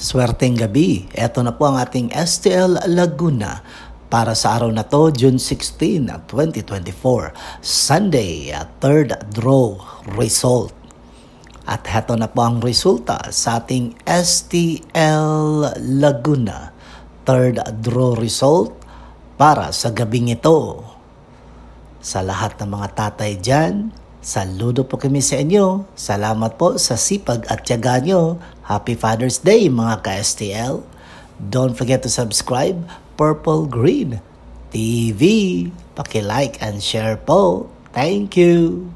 Swerteng gabi. Ito na po ang ating STL Laguna para sa araw na to, June 16, 2024, Sunday, uh, third draw result. At heto na po ang resulta sa ating STL Laguna third draw result para sa gabing ito. Sa lahat ng mga tatay dyan, saludo po kami sa inyo. Salamat po sa sipag at tiyaga nyo Happy Father's Day mga ka-STL! Don't forget to subscribe, Purple Green TV. Paki-like and share po. Thank you!